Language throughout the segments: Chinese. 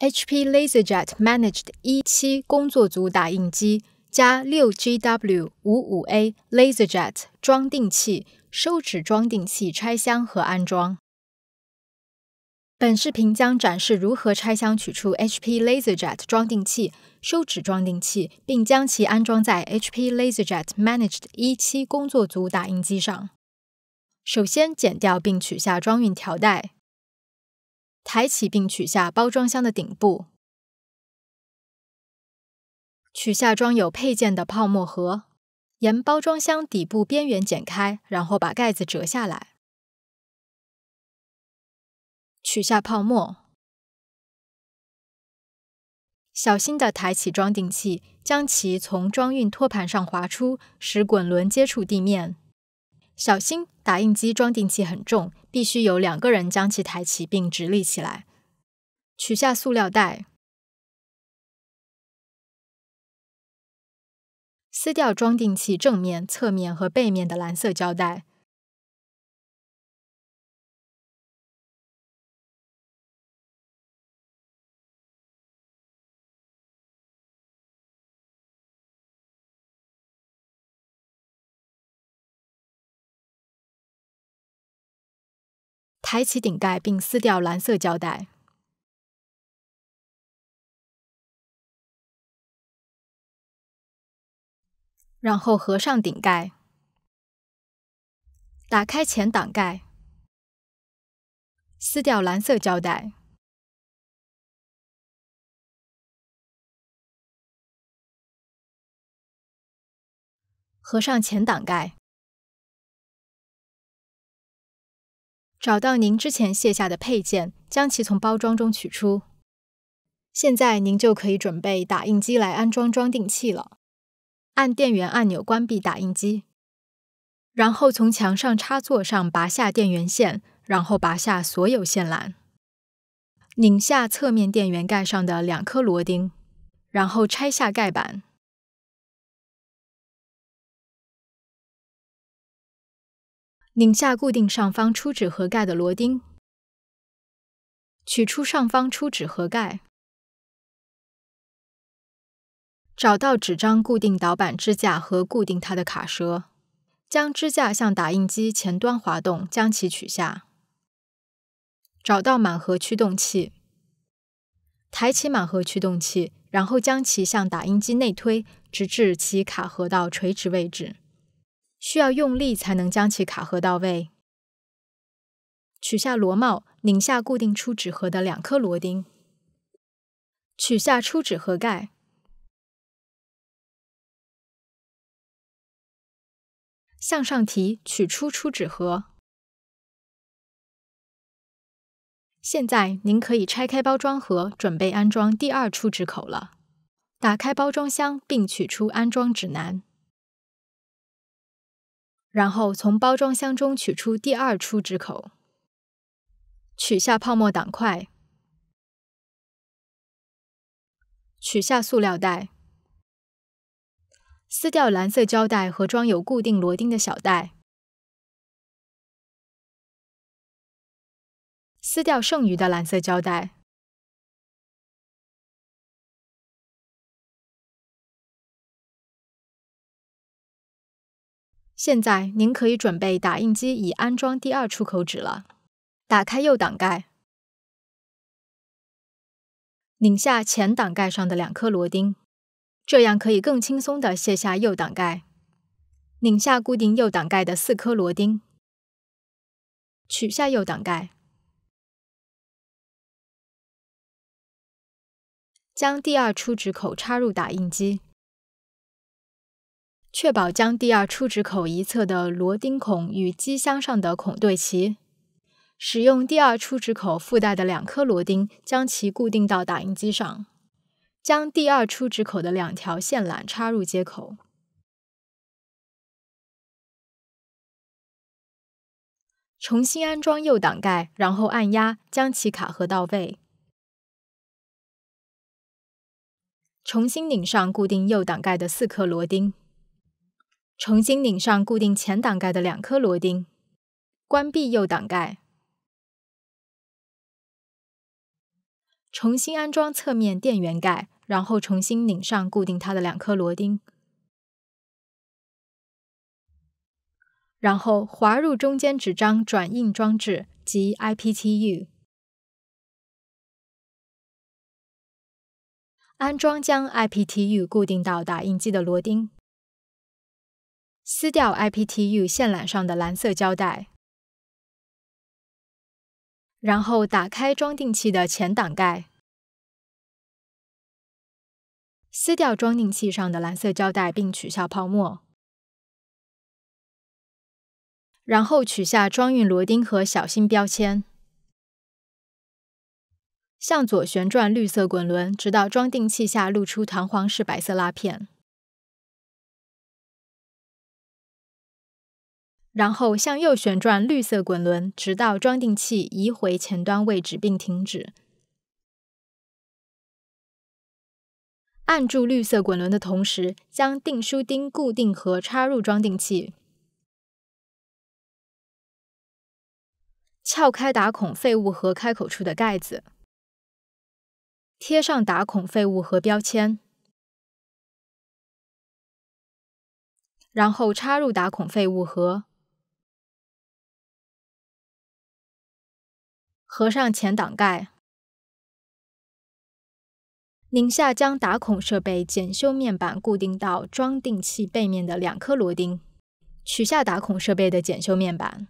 HP LaserJet Managed 17工作组打印机加 6GW55A LaserJet 装订器收纸装订器拆箱和安装。本视频将展示如何拆箱取出 HP LaserJet 装订器收纸装订器，并将其安装在 HP LaserJet Managed 17工作组打印机上。首先，剪掉并取下装运条带。抬起并取下包装箱的顶部，取下装有配件的泡沫盒，沿包装箱底部边缘剪开，然后把盖子折下来，取下泡沫，小心的抬起装订器，将其从装运托盘上滑出，使滚轮接触地面。小心，打印机装订器很重，必须有两个人将其抬起并直立起来。取下塑料袋，撕掉装订器正面、侧面和背面的蓝色胶带。抬起顶盖，并撕掉蓝色胶带，然后合上顶盖。打开前挡盖，撕掉蓝色胶带，合上前挡盖。找到您之前卸下的配件，将其从包装中取出。现在您就可以准备打印机来安装装订器了。按电源按钮关闭打印机，然后从墙上插座上拔下电源线，然后拔下所有线缆。拧下侧面电源盖上的两颗螺钉，然后拆下盖板。拧下固定上方出纸盒盖的螺钉，取出上方出纸盒盖。找到纸张固定导板支架和固定它的卡舌，将支架向打印机前端滑动，将其取下。找到满盒驱动器，抬起满盒驱动器，然后将其向打印机内推，直至其卡合到垂直位置。需要用力才能将其卡合到位。取下螺帽，拧下固定出纸盒的两颗螺钉。取下出纸盒盖，向上提，取出出纸盒。现在您可以拆开包装盒，准备安装第二出纸口了。打开包装箱，并取出安装指南。然后从包装箱中取出第二出纸口，取下泡沫挡块，取下塑料袋，撕掉蓝色胶带和装有固定螺钉的小袋，撕掉剩余的蓝色胶带。现在您可以准备打印机已安装第二出口纸了。打开右挡盖，拧下前挡盖上的两颗螺钉，这样可以更轻松地卸下右挡盖。拧下固定右挡盖的四颗螺钉，取下右挡盖，将第二出纸口插入打印机。确保将第二出纸口一侧的螺钉孔与机箱上的孔对齐。使用第二出纸口附带的两颗螺钉将其固定到打印机上。将第二出纸口的两条线缆插入接口。重新安装右挡盖，然后按压将其卡合到位。重新拧上固定右挡盖的四颗螺钉。重新拧上固定前挡盖的两颗螺钉，关闭右挡盖。重新安装侧面电源盖，然后重新拧上固定它的两颗螺钉。然后滑入中间纸张转印装置及 IPTU。安装将 IPTU 固定到打印机的螺钉。撕掉 IPTU 线缆上的蓝色胶带，然后打开装订器的前挡盖。撕掉装订器上的蓝色胶带并取下泡沫，然后取下装运螺钉和小心标签。向左旋转绿色滚轮，直到装订器下露出弹簧式白色拉片。然后向右旋转绿色滚轮，直到装订器移回前端位置并停止。按住绿色滚轮的同时，将订书钉固定和插入装订器。撬开打孔废物盒开口处的盖子，贴上打孔废物盒标签，然后插入打孔废物盒。合上前挡盖，拧下将打孔设备检修面板固定到装订器背面的两颗螺钉，取下打孔设备的检修面板，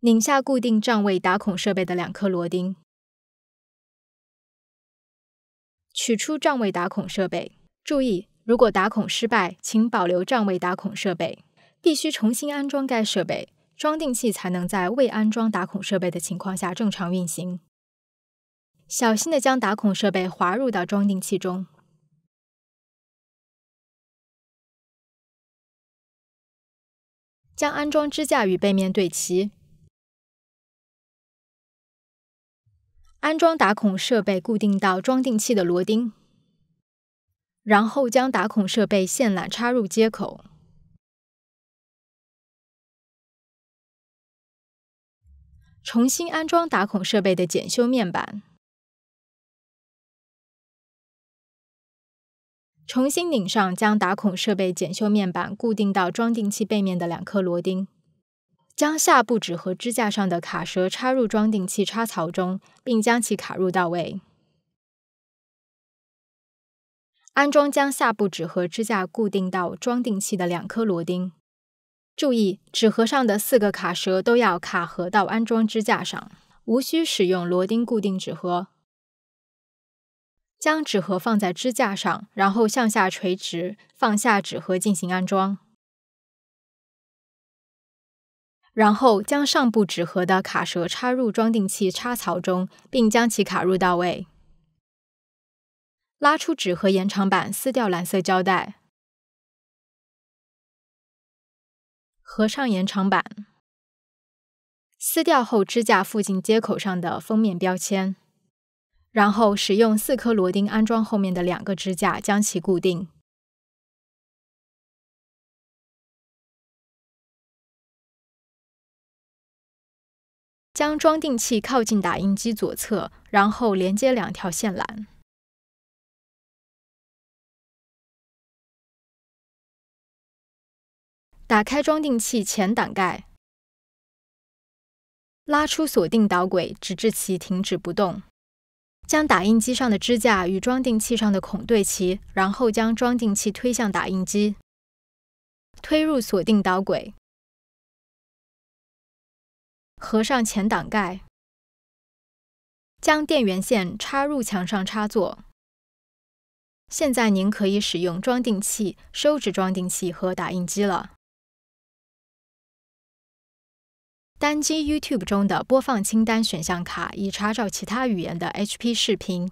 拧下固定站位打孔设备的两颗螺钉，取出站位打孔设备。注意，如果打孔失败，请保留站位打孔设备，必须重新安装该设备。装订器才能在未安装打孔设备的情况下正常运行。小心的将打孔设备滑入到装订器中，将安装支架与背面对齐。安装打孔设备固定到装订器的螺钉，然后将打孔设备线缆插入接口。重新安装打孔设备的检修面板。重新拧上将打孔设备检修面板固定到装订器背面的两颗螺钉。将下部纸和支架上的卡舌插入装订器插槽中，并将其卡入到位。安装将下部纸和支架固定到装订器的两颗螺钉。注意，纸盒上的四个卡舌都要卡合到安装支架上，无需使用螺钉固定纸盒。将纸盒放在支架上，然后向下垂直放下纸盒进行安装。然后将上部纸盒的卡舌插入装订器插槽中，并将其卡入到位。拉出纸盒延长板，撕掉蓝色胶带。合上延长板，撕掉后支架附近接口上的封面标签，然后使用四颗螺钉安装后面的两个支架，将其固定。将装订器靠近打印机左侧，然后连接两条线缆。打开装订器前挡盖，拉出锁定导轨，直至其停止不动。将打印机上的支架与装订器上的孔对齐，然后将装订器推向打印机，推入锁定导轨，合上前挡盖。将电源线插入墙上插座。现在您可以使用装订器、收纸装订器和打印机了。单击 YouTube 中的播放清单选项卡，以查找其他语言的 HP 视频。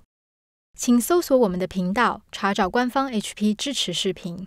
请搜索我们的频道，查找官方 HP 支持视频。